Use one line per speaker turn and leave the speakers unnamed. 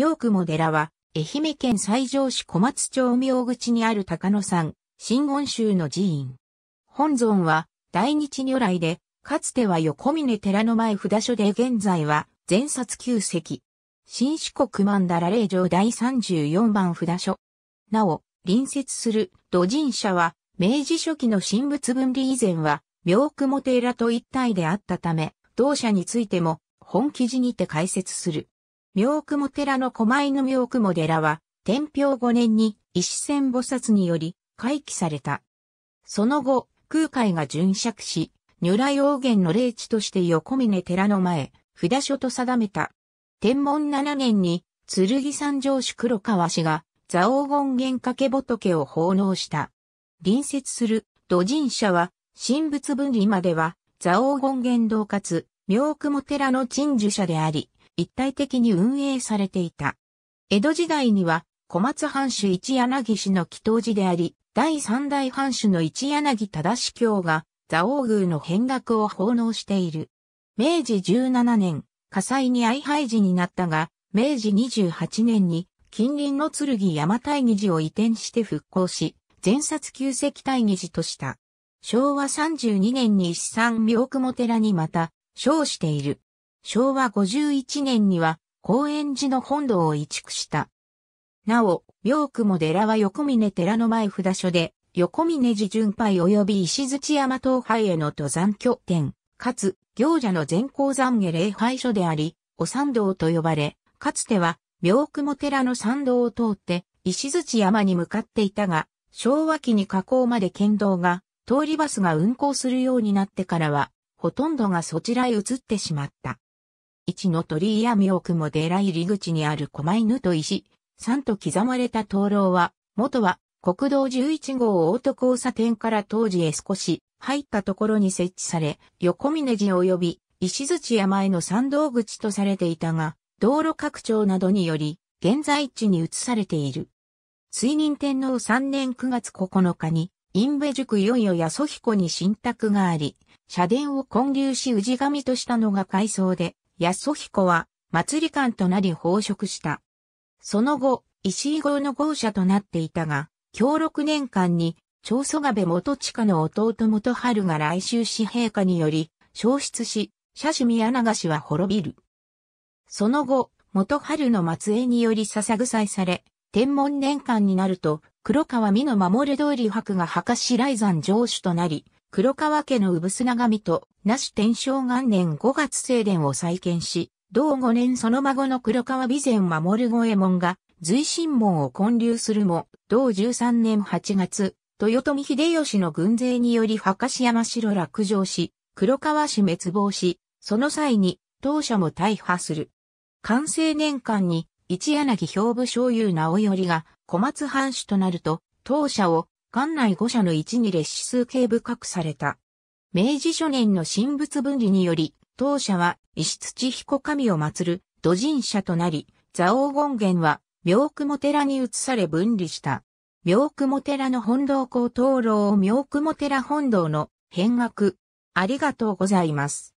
妙雲寺は、愛媛県西条市小松町妙口にある高野山、新温州の寺院。本尊は、大日如来で、かつては横峰寺の前札所で現在は、前札旧石。新四国曼荼羅霊城第34番札所。なお、隣接する土神社は、明治初期の神仏分離以前は、妙雲寺と一体であったため、同社についても、本記事にて解説する。妙雲寺の狛犬妙雲寺は、天平5年に石仙菩薩により回帰された。その後、空海が巡釈し、如来王元の霊地として横峰寺の前、札所と定めた。天文7年に、剣山城主黒川氏が、座王権限掛け仏を奉納した。隣接する土神社は、神仏分離までは、座王権現同かつ、妙雲寺の鎮守者であり、一体的に運営されていた。江戸時代には、小松藩主一柳氏の祈祷寺であり、第三代藩主の一柳忠司教が、蔵王宮の変額を奉納している。明治17年、火災に相廃寺になったが、明治28年に、近隣の剣山大義寺を移転して復興し、前殺旧石大義寺とした。昭和32年に一産妙雲寺にまた、称している。昭和51年には公円寺の本堂を移築した。なお、病雲寺は横峰寺の前札所で、横峰寺巡拝及び石槌山東拝への登山拠点、かつ、行者の善行山下礼拝所であり、お参道と呼ばれ、かつては、病雲寺の参道を通って、石槌山に向かっていたが、昭和期に河口まで県道が、通りバスが運行するようになってからは、ほとんどがそちらへ移ってしまった。一の鳥居や妙雲い、入り口にある狛犬と石、三と刻まれた灯籠は、元は国道11号大戸交差点から当時へ少し入ったところに設置され、横峰寺及び石槌山への参道口とされていたが、道路拡張などにより、現在地に移されている。水任天皇3年9月9日に、インベ塾いよいよ安彦に新宅があり、社殿を建立し氏神としたのが改装で、安彦は祭り官となり奉職した。その後、石井号の豪者となっていたが、協6年間に、長祖我部元親の弟元春が来襲し陛下により、消失し、社主宮流しは滅びる。その後、元春の末裔により捧ぐ祭され、天文年間になると、黒川美の守る通り博が博士来山城主となり、黒川家の産砂神と、那須天正元年5月正殿を再建し、同5年その孫の黒川備前守五右衛門が、随神門を建立するも、同13年8月、豊臣秀吉の軍勢により博士山城落城し、黒川氏滅亡し、その際に、当社も大破する。完成年間に、一柳兵部醤油直頼が小松藩主となると、当社を館内5社の置に列紙数形部画された。明治初年の神仏分離により、当社は石土彦神を祀る土神社となり、蔵王権現は妙雲寺に移され分離した。妙雲寺の本堂高灯籠を妙雲寺本堂の変額。ありがとうございます。